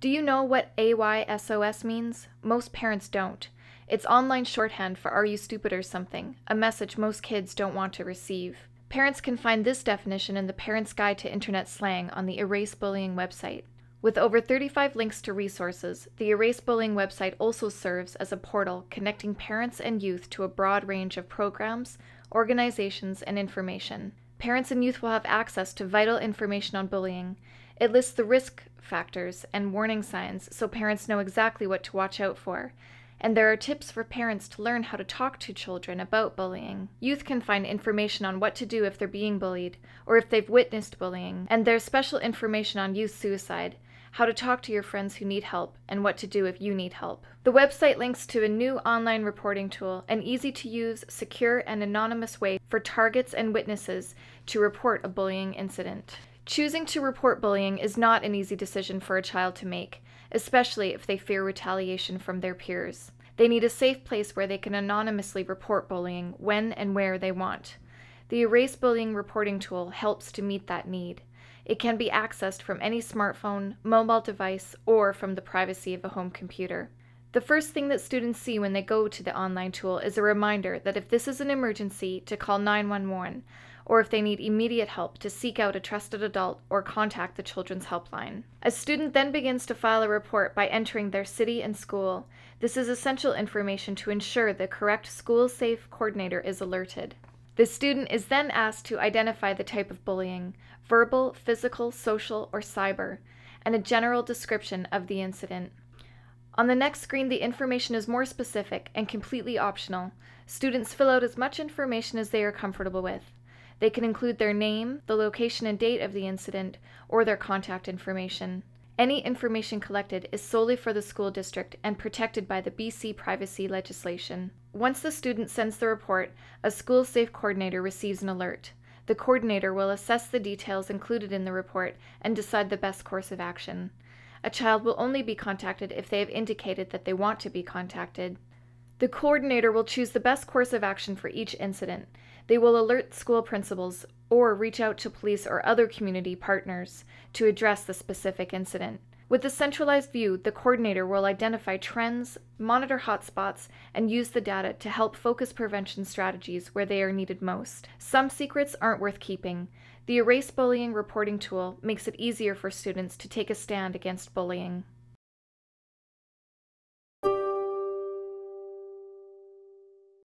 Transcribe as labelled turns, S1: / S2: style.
S1: Do you know what AYSOS means? Most parents don't. It's online shorthand for Are You Stupid or Something, a message most kids don't want to receive. Parents can find this definition in the Parents' Guide to Internet Slang on the Erase Bullying website. With over 35 links to resources, the Erase Bullying website also serves as a portal connecting parents and youth to a broad range of programs, organizations, and information. Parents and youth will have access to vital information on bullying, it lists the risk factors and warning signs so parents know exactly what to watch out for. And there are tips for parents to learn how to talk to children about bullying. Youth can find information on what to do if they're being bullied or if they've witnessed bullying. And there's special information on youth suicide, how to talk to your friends who need help, and what to do if you need help. The website links to a new online reporting tool, an easy to use, secure, and anonymous way for targets and witnesses to report a bullying incident. Choosing to report bullying is not an easy decision for a child to make, especially if they fear retaliation from their peers. They need a safe place where they can anonymously report bullying when and where they want. The Erase Bullying Reporting Tool helps to meet that need. It can be accessed from any smartphone, mobile device, or from the privacy of a home computer. The first thing that students see when they go to the online tool is a reminder that if this is an emergency, to call 911 or if they need immediate help, to seek out a trusted adult or contact the Children's Helpline. A student then begins to file a report by entering their city and school. This is essential information to ensure the correct school safe coordinator is alerted. The student is then asked to identify the type of bullying verbal, physical, social, or cyber and a general description of the incident. On the next screen, the information is more specific and completely optional. Students fill out as much information as they are comfortable with. They can include their name, the location and date of the incident, or their contact information. Any information collected is solely for the school district and protected by the BC privacy legislation. Once the student sends the report, a school safe coordinator receives an alert. The coordinator will assess the details included in the report and decide the best course of action. A child will only be contacted if they have indicated that they want to be contacted. The coordinator will choose the best course of action for each incident. They will alert school principals or reach out to police or other community partners to address the specific incident. With the centralized view, the coordinator will identify trends, monitor hotspots, and use the data to help focus prevention strategies where they are needed most. Some secrets aren't worth keeping. The Erase Bullying reporting tool makes it easier for students to take a stand against bullying.